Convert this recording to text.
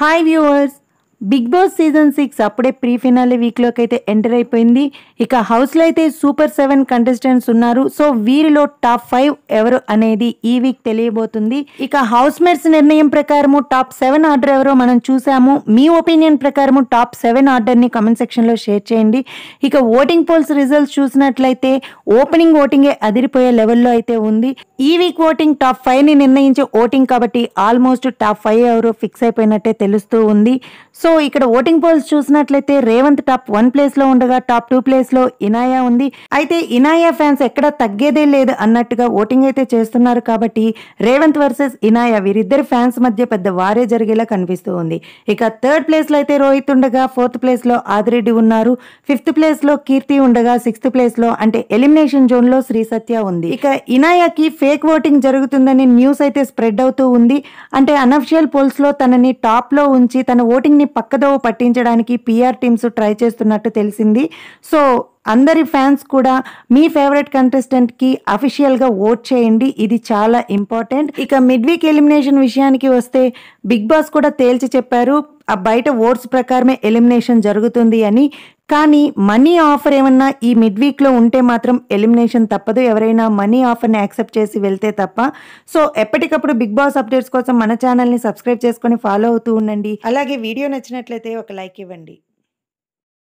Hi viewers, Bigg Boss season six అప్పుడే pre finale వీక్లోకి అయితే ఎంటర్ అయిపోయింది ఇక హౌస్లో అయితే సూపర్ సెవెన్ కంటెస్టెంట్స్ ఉన్నారు సో వీరిలో టాప్ ఫైవ్ ఎవరు అనేది ఈ వీక్ తెలియబోతుంది ఇక హౌస్ మేట్స్ నిర్ణయం ప్రకారము టాప్ సెవెన్ ఆర్డర్ ఎవరో మనం చూసాము మీ ఒపీనియన్ ప్రకారము టాప్ సెవెన్ ఆర్డర్ని కమెంట్ సెక్షన్లో షేర్ చేయండి ఇక ఓటింగ్ పోల్స్ రిజల్ట్స్ చూసినట్లయితే ఓపెనింగ్ ఓటింగే అదిరిపోయే లెవెల్లో అయితే ఉంది ఈ వీక్ ఓటింగ్ టాప్ ఫైవ్ని నిర్ణయించే ఓటింగ్ కాబట్టి ఆల్మోస్ట్ టాప్ ఫైవ్ ఎవరో ఫిక్స్ అయిపోయినట్టే తెలుస్తూ ఉంది సో సో ఇక్కడ ఓటింగ్ పోల్స్ చూసినట్లయితే రేవంత్ టాప్ వన్ ప్లేస్ లో ఉండగా టాప్ టూ ప్లేస్ లో ఇనాయా ఉంది అయితే ఇనాయా ఫ్యాన్స్ ఎక్కడ తగ్గేదే లేదు అన్నట్టుగా ఓటింగ్ అయితే చేస్తున్నారు కాబట్టి రేవంత్ వర్సెస్ ఇనాయా వీరిద్దరు ఫ్యాన్స్ మధ్య పెద్ద వారే జరిగేలా కనిపిస్తూ ఉంది ఇక థర్డ్ ప్లేస్ లో అయితే రోహిత్ ఉండగా ఫోర్త్ ప్లేస్ లో ఆదిరెడ్డి ఉన్నారు ఫిఫ్త్ ప్లేస్ లో కీర్తి ఉండగా సిక్స్త్ ప్లేస్ లో అంటే ఎలిమినేషన్ జోన్ లో శ్రీ సత్య ఉంది ఇక ఇనాయాకి ఫేక్ ఓటింగ్ జరుగుతుందని న్యూస్ అయితే స్ప్రెడ్ అవుతూ ఉంది అంటే అనఫిషియల్ పోల్స్ లో తనని టాప్ లో ఉంచి తన ఓటింగ్ ని పక్కదోవ పట్టించడానికి పిఆర్ టీమ్స్ ట్రై చేస్తున్నట్టు తెలిసింది సో అందరి ఫ్యాన్స్ కూడా మీ ఫేవరెట్ కంటెస్టెంట్కి అఫీషియల్గా ఓట్ చేయండి ఇది చాలా ఇంపార్టెంట్ ఇక మిడ్ వీక్ ఎలిమినేషన్ విషయానికి వస్తే బిగ్ బాస్ కూడా తేల్చి చెప్పారు ఆ బయట ఓట్స్ ప్రకారమే ఎలిమినేషన్ జరుగుతుంది అని కానీ మనీ ఆఫర్ ఏమన్నా ఈ మిడ్ వీక్లో ఉంటే మాత్రం ఎలిమినేషన్ తప్పదు ఎవరైనా మనీ ఆఫర్ని యాక్సెప్ట్ చేసి వెళ్తే తప్ప సో ఎప్పటికప్పుడు బిగ్ బాస్ అప్డేట్స్ కోసం మన ఛానల్ని సబ్స్క్రైబ్ చేసుకొని ఫాలో అవుతూ ఉండండి అలాగే వీడియో నచ్చినట్లయితే ఒక లైక్ ఇవ్వండి